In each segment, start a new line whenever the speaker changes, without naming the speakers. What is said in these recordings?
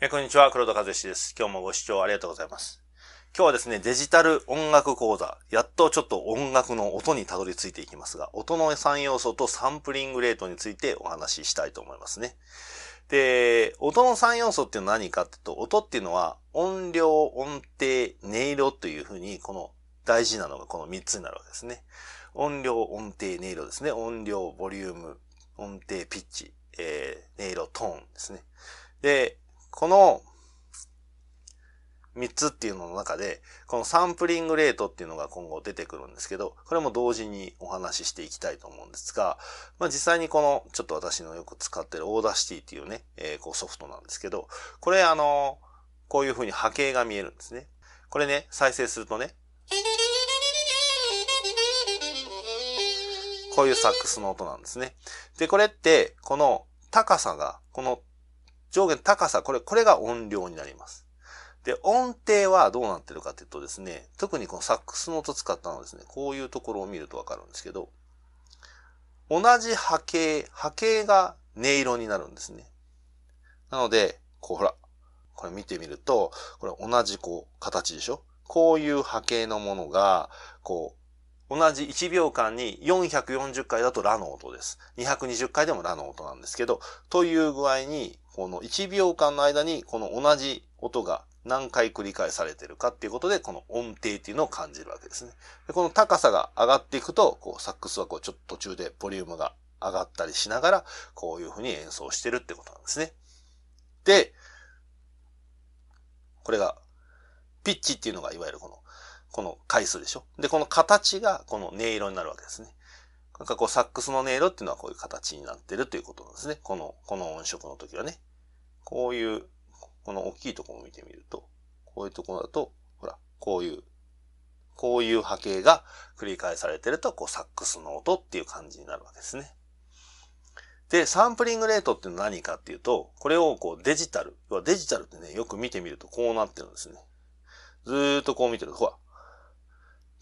えこんにちは、黒田和志です。今日もご視聴ありがとうございます。今日はですね、デジタル音楽講座。やっとちょっと音楽の音にたどり着いていきますが、音の3要素とサンプリングレートについてお話ししたいと思いますね。で、音の3要素っていうのは何かっていうと、音っていうのは音量、音程、音色というふうに、この大事なのがこの3つになるわけですね。音量、音程、音色ですね。音量、ボリューム、音程、ピッチ、えー、音色、トーンですね。で、この3つっていうのの中で、このサンプリングレートっていうのが今後出てくるんですけど、これも同時にお話ししていきたいと思うんですが、まあ実際にこの、ちょっと私のよく使ってるオーダーシティっていうね、えー、こうソフトなんですけど、これあの、こういう風に波形が見えるんですね。これね、再生するとね、こういうサックスの音なんですね。で、これって、この高さが、この上下高さ、これ、これが音量になります。で、音程はどうなってるかっていうとですね、特にこのサックスの音使ったのはですね、こういうところを見るとわかるんですけど、同じ波形、波形が音色になるんですね。なので、こうほら、これ見てみると、これ同じこう形でしょこういう波形のものが、こう、同じ1秒間に440回だとラの音です。220回でもラの音なんですけど、という具合に、この1秒間の間にこの同じ音が何回繰り返されてるかっていうことで、この音程っていうのを感じるわけですね。でこの高さが上がっていくと、こう、サックスはこう、ちょっと途中でボリュームが上がったりしながら、こういうふうに演奏してるってことなんですね。で、これが、ピッチっていうのが、いわゆるこの、この回数でしょ。で、この形が、この音色になるわけですね。なんかこう、サックスの音色っていうのはこういう形になってるということなんですね。この、この音色の時はね。こういう、この大きいところを見てみると、こういうところだと、ほら、こういう、こういう波形が繰り返されてると、こうサックスの音っていう感じになるわけですね。で、サンプリングレートって何かっていうと、これをこうデジタル、デジタルってね、よく見てみるとこうなってるんですね。ずーっとこう見てると、ほら、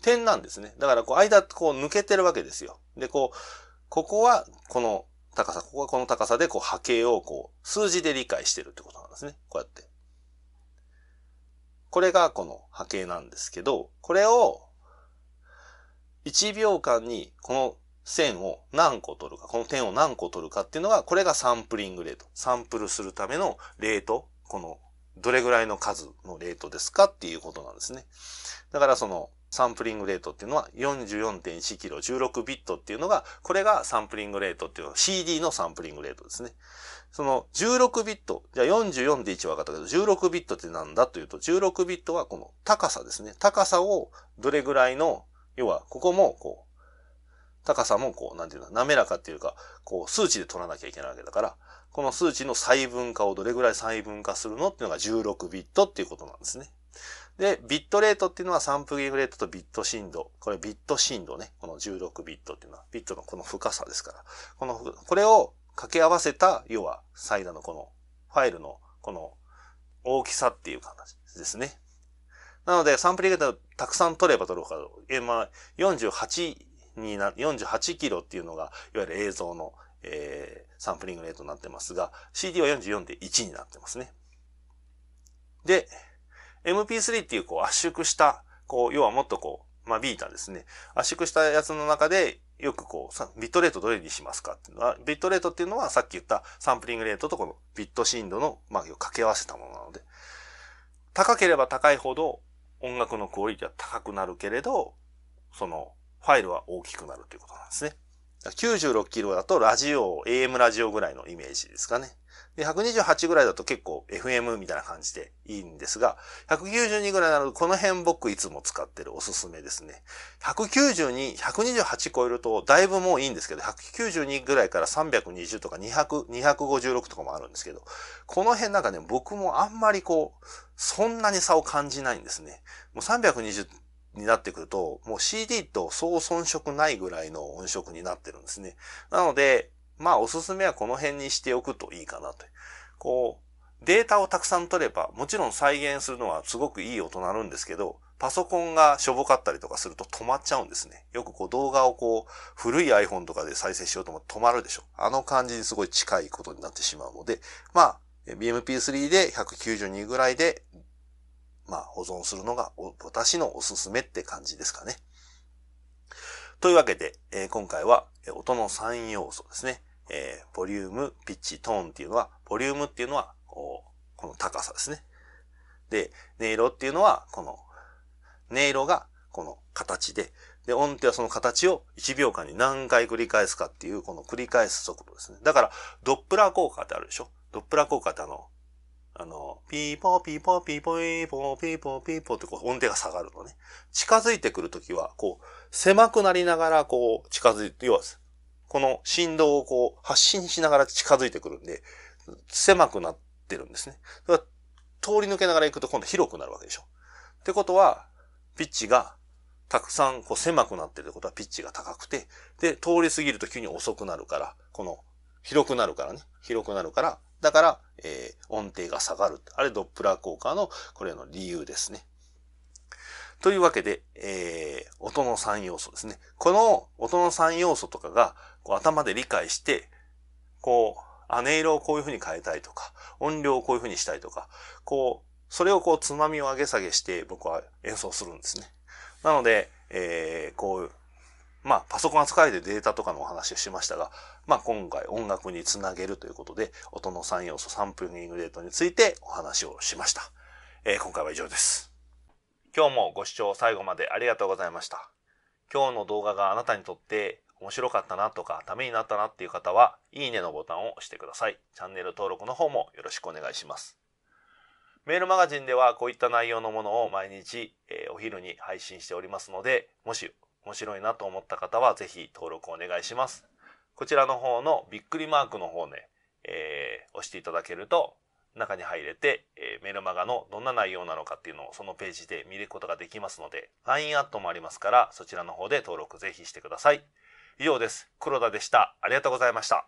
点なんですね。だからこう間こう抜けてるわけですよ。で、こう、ここはこの高さ、ここがこの高さで、こう波形をこう、数字で理解してるってことなんですね。こうやって。これがこの波形なんですけど、これを、1秒間にこの線を何個取るか、この点を何個取るかっていうのが、これがサンプリングレート。サンプルするためのレート。この、どれぐらいの数のレートですかっていうことなんですね。だからその、サンプリングレートっていうのは 44.1kg16 ビットっていうのが、これがサンプリングレートっていうのは CD のサンプリングレートですね。その16ビット、じゃあ44で1分かったけど、16ビットってなんだというと、16ビットはこの高さですね。高さをどれぐらいの、要はここもこう、高さもこう、なんていうの、滑らかっていうか、こう数値で取らなきゃいけないわけだから、この数値の細分化をどれぐらい細分化するのっていうのが16ビットっていうことなんですね。で、ビットレートっていうのはサンプリングレートとビット振動。これビット振動ね。この16ビットっていうのは、ビットのこの深さですから。この、これを掛け合わせた、要は、サイダのこの、ファイルの、この、大きさっていう形ですね。なので、サンプリングレートたくさん取れば取るほど、え、まあ、48にな、48キロっていうのが、いわゆる映像の、えー、サンプリングレートになってますが、CD は44.1になってますね。で、MP3 っていうこう圧縮した、こう、要はもっとこう、まあ、ビータですね。圧縮したやつの中で、よくこう、ビットレートどれにしますかっていうのは、ビットレートっていうのはさっき言ったサンプリングレートとこのビット振動の、まあ、掛け合わせたものなので、高ければ高いほど音楽のクオリティは高くなるけれど、その、ファイルは大きくなるということなんですね。96キロだとラジオ、AM ラジオぐらいのイメージですかね。で、128ぐらいだと結構 FM みたいな感じでいいんですが、192ぐらいなので、この辺僕いつも使ってるおすすめですね。192、128超えると、だいぶもういいんですけど、192ぐらいから320とか200、256とかもあるんですけど、この辺なんかね、僕もあんまりこう、そんなに差を感じないんですね。もう320になってくると、もう CD とそう遜色ないぐらいの音色になってるんですね。なので、まあおすすめはこの辺にしておくといいかなと。こう、データをたくさん取れば、もちろん再現するのはすごくいい音なるんですけど、パソコンがしょぼかったりとかすると止まっちゃうんですね。よくこう動画をこう、古い iPhone とかで再生しようと思って止まるでしょ。あの感じにすごい近いことになってしまうので、まあ、BMP3 で192ぐらいでまあ、保存するのが私のおすすめって感じですかね。というわけで、えー、今回は音の3要素ですね。えー、ボリューム、ピッチ、トーンっていうのは、ボリュームっていうのは、この高さですね。で、音色っていうのは、この、音色がこの形で、で、音程はその形を1秒間に何回繰り返すかっていう、この繰り返す速度ですね。だから、ドップラー効果ってあるでしょドップラー効果ってあの、あの、ピーポーピーポーピーポーポーピーポーピーポーってこう音程が下がるのね。近づいてくるときは、こう、狭くなりながらこう、近づいて、要は、この振動をこう、発信しながら近づいてくるんで、狭くなってるんですね。だから通り抜けながら行くと今度広くなるわけでしょ。ってことは、ピッチがたくさんこう狭くなってるってことはピッチが高くて、で、通り過ぎると急に遅くなるから、この広くなるからね、広くなるから、だから、えー、音程が下がる。あれ、ドップラー効果の、これの理由ですね。というわけで、えー、音の3要素ですね。この音の3要素とかが、こう頭で理解して、こう、音色をこういうふうに変えたいとか、音量をこういうふうにしたいとか、こう、それをこう、つまみを上げ下げして、僕は演奏するんですね。なので、えー、こう、まあ、パソコン扱いでデータとかのお話をしましたが、まあ、今回音楽につなげるということで、音の3要素サンプリングデートについてお話をしました。えー、今回は以上です。今日もご視聴最後までありがとうございました。今日の動画があなたにとって面白かったなとかためになったなっていう方は、いいねのボタンを押してください。チャンネル登録の方もよろしくお願いします。メールマガジンではこういった内容のものを毎日、えお昼に配信しておりますので、もし面白いなと思った方はぜひ登録お願いします。こちらの方のびっくりマークの方ね、えー、押していただけると中に入れて、えー、メルマガのどんな内容なのかっていうのをそのページで見ることができますので、LINE アットもありますから、そちらの方で登録ぜひしてください。以上です。黒田でした。ありがとうございました。